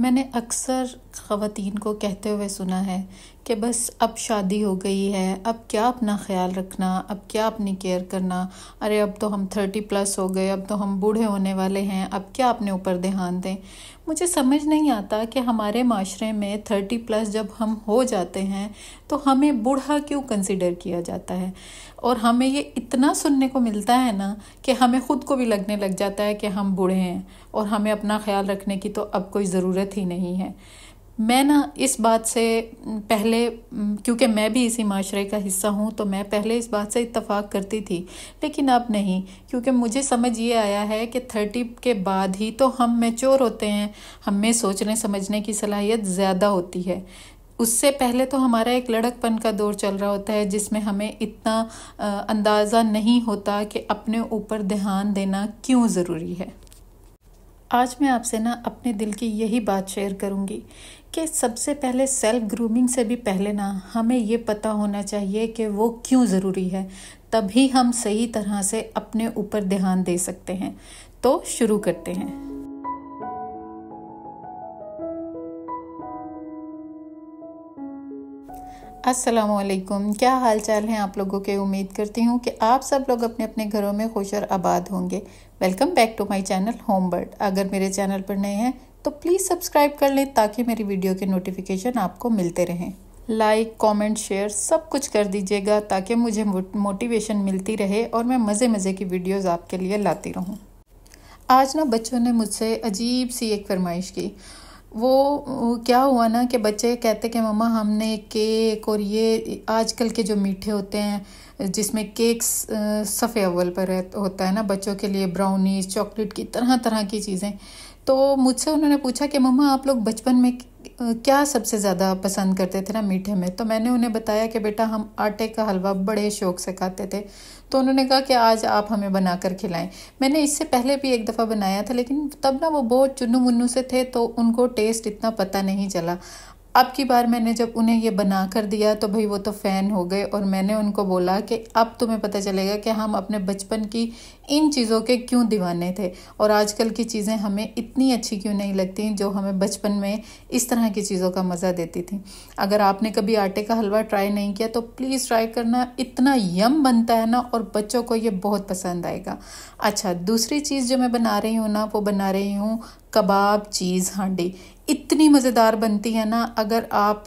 मैंने अक्सर ख़वान को कहते हुए सुना है कि बस अब शादी हो गई है अब क्या अपना ख्याल रखना अब क्या अपनी केयर करना अरे अब तो हम थर्टी प्लस हो गए अब तो हम बूढ़े होने वाले हैं अब क्या अपने ऊपर ध्यान दें मुझे समझ नहीं आता कि हमारे माशरे में थर्टी प्लस जब हम हो जाते हैं तो हमें बूढ़ा क्यों कंसिडर किया जाता है और हमें ये इतना सुनने को मिलता है ना कि हमें ख़ुद को भी लगने लग जाता है कि हम बूढ़े हैं और हमें अपना ख्याल रखने की तो अब कोई ज़रूरत ही नहीं है मैं ना इस बात से पहले क्योंकि मैं भी इसी माशरे का हिस्सा हूँ तो मैं पहले इस बात से इतफ़ाक़ करती थी लेकिन अब नहीं क्योंकि मुझे समझ ये आया है कि थर्टी के बाद ही तो हम मेच्योर होते हैं हमें सोचने समझने की सलाहियत ज़्यादा होती है उससे पहले तो हमारा एक लड़कपन का दौर चल रहा होता है जिसमें हमें इतना अंदाज़ा नहीं होता कि अपने ऊपर ध्यान देना क्यों ज़रूरी है आज मैं आपसे ना अपने दिल की यही बात शेयर करूंगी कि सबसे पहले सेल्फ ग्रूमिंग से भी पहले ना हमें ये पता होना चाहिए कि वो क्यों ज़रूरी है तभी हम सही तरह से अपने ऊपर ध्यान दे सकते हैं तो शुरू करते हैं असलकुम क्या हाल चाल हैं आप लोगों के उम्मीद करती हूँ कि आप सब लोग अपने अपने घरों में खुश और आबाद होंगे welcome back to my channel homebird अगर मेरे चैनल पर नए हैं तो प्लीज़ सब्सक्राइब कर लें ताकि मेरी वीडियो के नोटिफिकेशन आपको मिलते रहें लाइक कॉमेंट शेयर सब कुछ कर दीजिएगा ताकि मुझे मोटिवेशन मिलती रहे और मैं मज़े मज़े की वीडियोज़ आपके लिए लाती रहूँ आज ना बच्चों ने मुझसे अजीब सी एक फरमाइश की वो क्या हुआ ना कि बच्चे कहते कि मम्मा हमने केक और ये आजकल के जो मीठे होते हैं जिसमें केक्स सफ़े अवल पर होता है ना बच्चों के लिए ब्राउनीज चॉकलेट की तरह तरह की चीज़ें तो मुझसे उन्होंने पूछा कि मम्मा आप लोग बचपन में क्या सबसे ज़्यादा पसंद करते थे ना मीठे में तो मैंने उन्हें बताया कि बेटा हम आटे का हलवा बड़े शौक से खाते थे तो उन्होंने कहा कि आज आप हमें बना कर खिलाएं मैंने इससे पहले भी एक दफ़ा बनाया था लेकिन तब ना वो बहुत चुनु मुन्नू से थे तो उनको टेस्ट इतना पता नहीं चला अब की बार मैंने जब उन्हें ये बना कर दिया तो भाई वो तो फ़ैन हो गए और मैंने उनको बोला कि अब तुम्हें पता चलेगा कि हम अपने बचपन की इन चीज़ों के क्यों दीवाने थे और आजकल की चीज़ें हमें इतनी अच्छी क्यों नहीं लगती जो हमें बचपन में इस तरह की चीज़ों का मज़ा देती थी अगर आपने कभी आटे का हलवा ट्राई नहीं किया तो प्लीज़ ट्राई करना इतना यम बनता है ना और बच्चों को ये बहुत पसंद आएगा अच्छा दूसरी चीज़ जो मैं बना रही हूँ ना वो बना रही हूँ कबाब चीज़ हांडी इतनी मज़ेदार बनती है ना अगर आप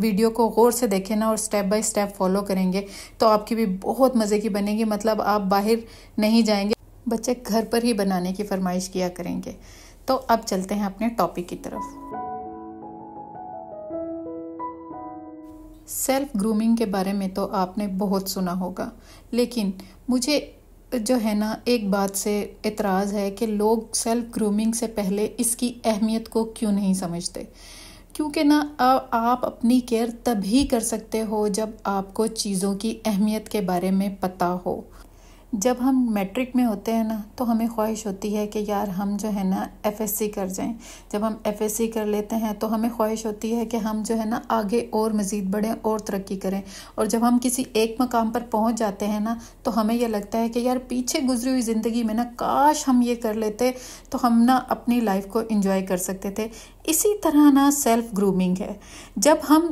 वीडियो को गौर से देखें ना और स्टेप बाय स्टेप फॉलो करेंगे तो आपकी भी बहुत मज़े की बनेगी मतलब आप बाहर नहीं जाएंगे बच्चे घर पर ही बनाने की फरमाइश किया करेंगे तो अब चलते हैं अपने टॉपिक की तरफ सेल्फ ग्रूमिंग के बारे में तो आपने बहुत सुना होगा लेकिन मुझे जो है ना एक बात से एतराज़ है कि लोग सेल्फ ग्रूमिंग से पहले इसकी अहमियत को क्यों नहीं समझते क्योंकि ना आप अपनी केयर तभी कर सकते हो जब आपको चीज़ों की अहमियत के बारे में पता हो जब हम मैट्रिक में होते हैं ना तो हमें ख्वाहिश होती है कि यार हम जो है ना एफएससी कर जाएं जब हम एफएससी कर लेते हैं तो हमें ख्वाहिश होती है कि हम जो है ना आगे और मज़ीद बढ़ें और तरक्की करें और जब हम किसी एक मकाम पर पहुंच जाते हैं ना तो हमें यह लगता है कि यार पीछे गुजरी हुई ज़िंदगी में ना काश हम ये कर लेते तो हम ना अपनी लाइफ को इन्जॉय कर सकते थे इसी तरह ना सेल्फ ग्रूमिंग है जब हम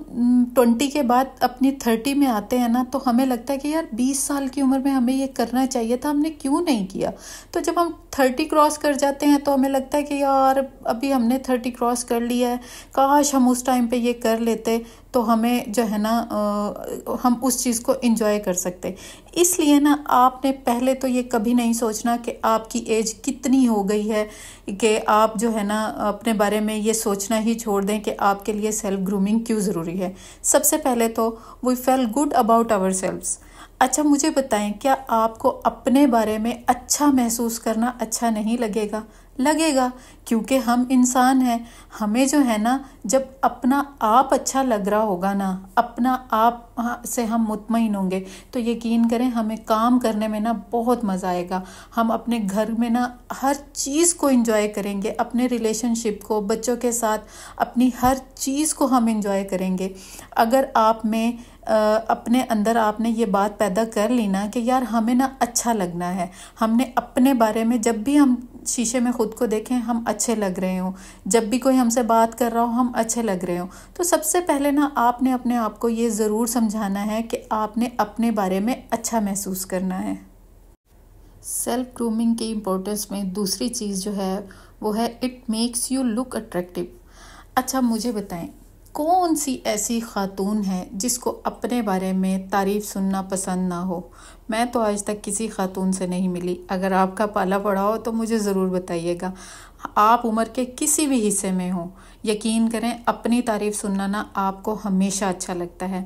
ट्वेंटी के बाद अपनी थर्टी में आते हैं ना तो हमें लगता है कि यार बीस साल की उम्र में हमें ये करना चाहिए था हमने क्यों नहीं किया तो जब हम थर्टी क्रॉस कर जाते हैं तो हमें लगता है कि यार अभी हमने थर्टी क्रॉस कर लिया है काश हम उस टाइम पे ये कर लेते तो हमें जो है ना हम उस चीज़ को इंजॉय कर सकते इसलिए ना आपने पहले तो ये कभी नहीं सोचना कि आपकी एज कितनी हो गई है कि आप जो है ना अपने बारे में ये सोचना ही छोड़ दें कि आपके लिए सेल्फ ग्रूमिंग क्यों ज़रूरी है सबसे पहले तो we feel good about our self अच्छा मुझे बताएं क्या आपको अपने बारे में अच्छा महसूस करना अच्छा नहीं लगेगा लगेगा क्योंकि हम इंसान हैं हमें जो है ना जब अपना आप अच्छा लग रहा होगा ना अपना आप हाँ, से हम मुतमिन होंगे तो यकीन करें हमें काम करने में ना बहुत मज़ा आएगा हम अपने घर में ना हर चीज़ को इंजॉय करेंगे अपने रिलेशनशिप को बच्चों के साथ अपनी हर चीज़ को हम इंजॉय करेंगे अगर आप में अपने अंदर आपने ये बात पैदा कर ली ना कि यार हमें ना अच्छा लगना है हमने अपने बारे में जब भी हम शीशे में ख़ुद को देखें हम अच्छे लग रहे हों जब भी कोई हमसे बात कर रहा हो हम अच्छे लग रहे हों तो सबसे पहले ना आपने अपने आप को ये ज़रूर समझाना है कि आपने अपने बारे में अच्छा महसूस करना है सेल्फ ग्रूमिंग की इम्पोर्टेंस में दूसरी चीज़ जो है वो है it makes you look attractive अच्छा मुझे बताएं कौन सी ऐसी खातून है जिसको अपने बारे में तारीफ़ सुनना पसंद ना हो मैं तो आज तक किसी खातून से नहीं मिली अगर आपका पाला पड़ा हो तो मुझे ज़रूर बताइएगा आप उम्र के किसी भी हिस्से में हों यकीन करें अपनी तारीफ़ सुनना ना आपको हमेशा अच्छा लगता है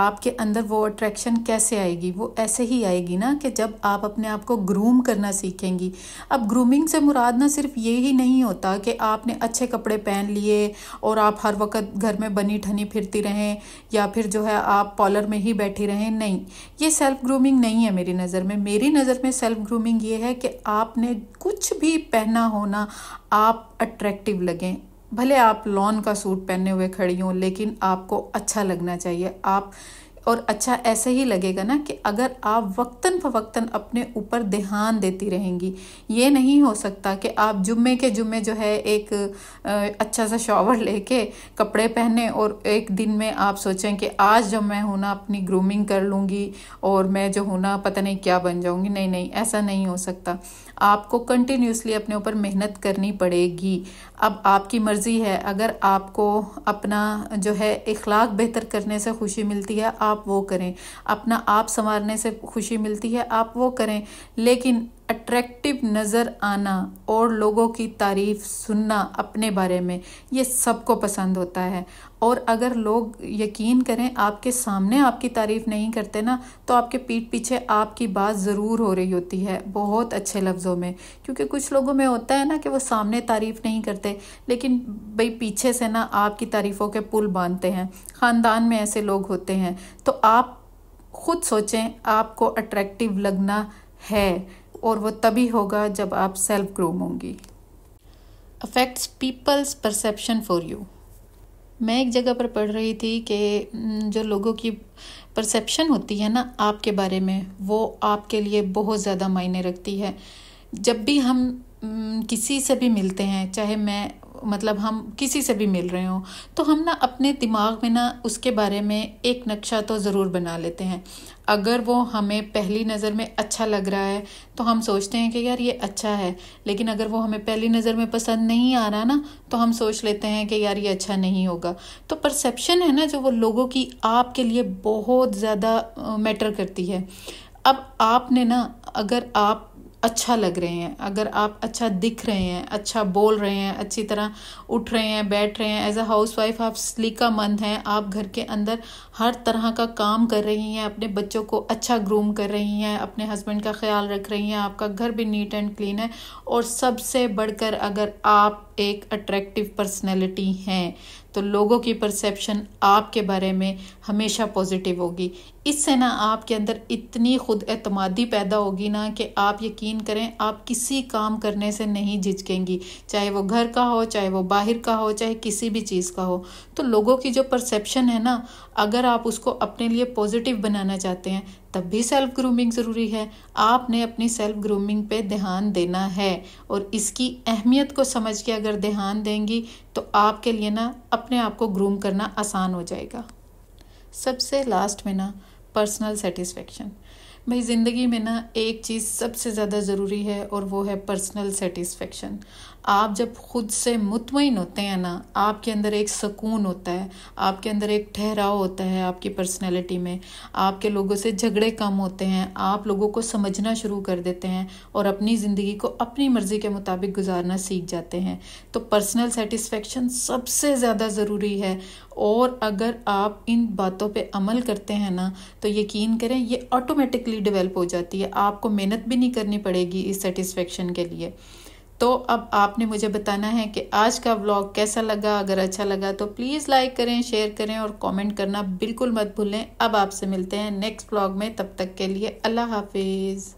आपके अंदर वो अट्रैक्शन कैसे आएगी वो ऐसे ही आएगी ना कि जब आप अपने आप को ग्रूम करना सीखेंगी अब ग्रूमिंग से मुराद ना सिर्फ ये ही नहीं होता कि आपने अच्छे कपड़े पहन लिए और आप हर वक्त घर में बनी ठनी फिरती रहें या फिर जो है आप पॉलर में ही बैठी रहें नहीं ये सेल्फ ग्रूमिंग नहीं है मेरी नज़र में मेरी नज़र में सेल्फ ग्रूमिंग ये है कि आपने कुछ भी पहना होना आप अट्रैक्टिव लगें भले आप लॉन का सूट पहने हुए खड़ी हो लेकिन आपको अच्छा लगना चाहिए आप और अच्छा ऐसे ही लगेगा ना कि अगर आप वक्तन फवक्तन अपने ऊपर ध्यान देती रहेंगी ये नहीं हो सकता कि आप जुम्मे के जुम्मे जो है एक अच्छा सा शॉवर लेके कपड़े पहने और एक दिन में आप सोचें कि आज जो मैं हूँ ना अपनी ग्रूमिंग कर लूँगी और मैं जो हूँ ना पता नहीं क्या बन जाऊँगी नहीं नहीं ऐसा नहीं हो सकता आपको कंटिन्यूसली अपने ऊपर मेहनत करनी पड़ेगी अब आपकी मर्ज़ी है अगर आपको अपना जो है इखलाक बेहतर करने से खुशी मिलती है आप वो करें अपना आप संवारने से खुशी मिलती है आप वो करें लेकिन अट्रैक्टिव नज़र आना और लोगों की तारीफ सुनना अपने बारे में ये सबको पसंद होता है और अगर लोग यकीन करें आपके सामने आपकी तारीफ नहीं करते ना तो आपके पीठ पीछे आपकी बात ज़रूर हो रही होती है बहुत अच्छे लफ्ज़ों में क्योंकि कुछ लोगों में होता है ना कि वो सामने तारीफ नहीं करते लेकिन भाई पीछे से ना आपकी तारीफ़ों के पुल बांधते हैं ख़ानदान में ऐसे लोग होते हैं तो आप खुद सोचें आपको अट्रैक्टिव लगना है और वो तभी होगा जब आप सेल्फ ग्रूम होंगी affects people's perception for you मैं एक जगह पर पढ़ रही थी कि जो लोगों की परसेप्शन होती है ना आपके बारे में वो आपके लिए बहुत ज़्यादा मायने रखती है जब भी हम किसी से भी मिलते हैं चाहे मैं मतलब हम किसी से भी मिल रहे हों तो हम ना अपने दिमाग में ना उसके बारे में एक नक्शा तो ज़रूर बना लेते हैं अगर वो हमें पहली नज़र में अच्छा लग रहा है तो हम सोचते हैं कि यार ये अच्छा है लेकिन अगर वो हमें पहली नज़र में पसंद नहीं आ रहा ना तो हम सोच लेते हैं कि यार ये अच्छा नहीं होगा तो परसेप्शन है ना जो वो लोगों की आपके लिए बहुत ज़्यादा मैटर करती है अब आपने ना अगर आप अच्छा लग रहे हैं अगर आप अच्छा दिख रहे हैं अच्छा बोल रहे हैं अच्छी तरह उठ रहे हैं बैठ रहे हैं एज अ हाउस वाइफ आप स्लीका मंद हैं आप घर के अंदर हर तरह का काम कर रही हैं अपने बच्चों को अच्छा ग्रूम कर रही हैं अपने हस्बैंड का ख्याल रख रही हैं आपका घर भी नीट एंड क्लीन है और सबसे बढ़कर अगर आप एक अट्रैक्टिव पर्सनैलिटी हैं तो लोगों की परसेप्शन आपके बारे में हमेशा पॉजिटिव होगी इससे ना आपके अंदर इतनी खुद एतमादी पैदा होगी ना कि आप यकीन करें आप किसी काम करने से नहीं झिझकेंगी चाहे वो घर का हो चाहे वो बाहर का हो चाहे किसी भी चीज़ का हो तो लोगों की जो परसेप्शन है ना अगर आप उसको अपने लिए पॉजिटिव बनाना चाहते हैं तब भी सेल्फ ग्रूमिंग ज़रूरी है आपने अपनी सेल्फ ग्रूमिंग पे ध्यान देना है और इसकी अहमियत को समझ के अगर ध्यान देंगी तो आपके लिए ना अपने आप को ग्रूम करना आसान हो जाएगा सबसे लास्ट में ना पर्सनल सेटिस्फेक्शन भाई ज़िंदगी में ना एक चीज़ सबसे ज़्यादा ज़रूरी है और वो है पर्सनल सेटिस्फेक्शन आप जब खुद से मुतमिन होते हैं ना आपके अंदर एक सुकून होता है आपके अंदर एक ठहराव होता है आपकी पर्सनैलिटी में आपके लोगों से झगड़े कम होते हैं आप लोगों को समझना शुरू कर देते हैं और अपनी ज़िंदगी को अपनी मर्ज़ी के मुताबिक गुजारना सीख जाते हैं तो पर्सनल सेटिस्फेक्शन सबसे ज़्यादा ज़रूरी है और अगर आप इन बातों पे अमल करते हैं ना तो यकीन करें ये ऑटोमेटिकली डेवलप हो जाती है आपको मेहनत भी नहीं करनी पड़ेगी इस सेटिस्फेक्शन के लिए तो अब आपने मुझे बताना है कि आज का व्लॉग कैसा लगा अगर अच्छा लगा तो प्लीज़ लाइक करें शेयर करें और कमेंट करना बिल्कुल मत भूलें अब आपसे मिलते हैं नेक्स्ट व्लॉग में तब तक के लिए अल्लाह हाफिज़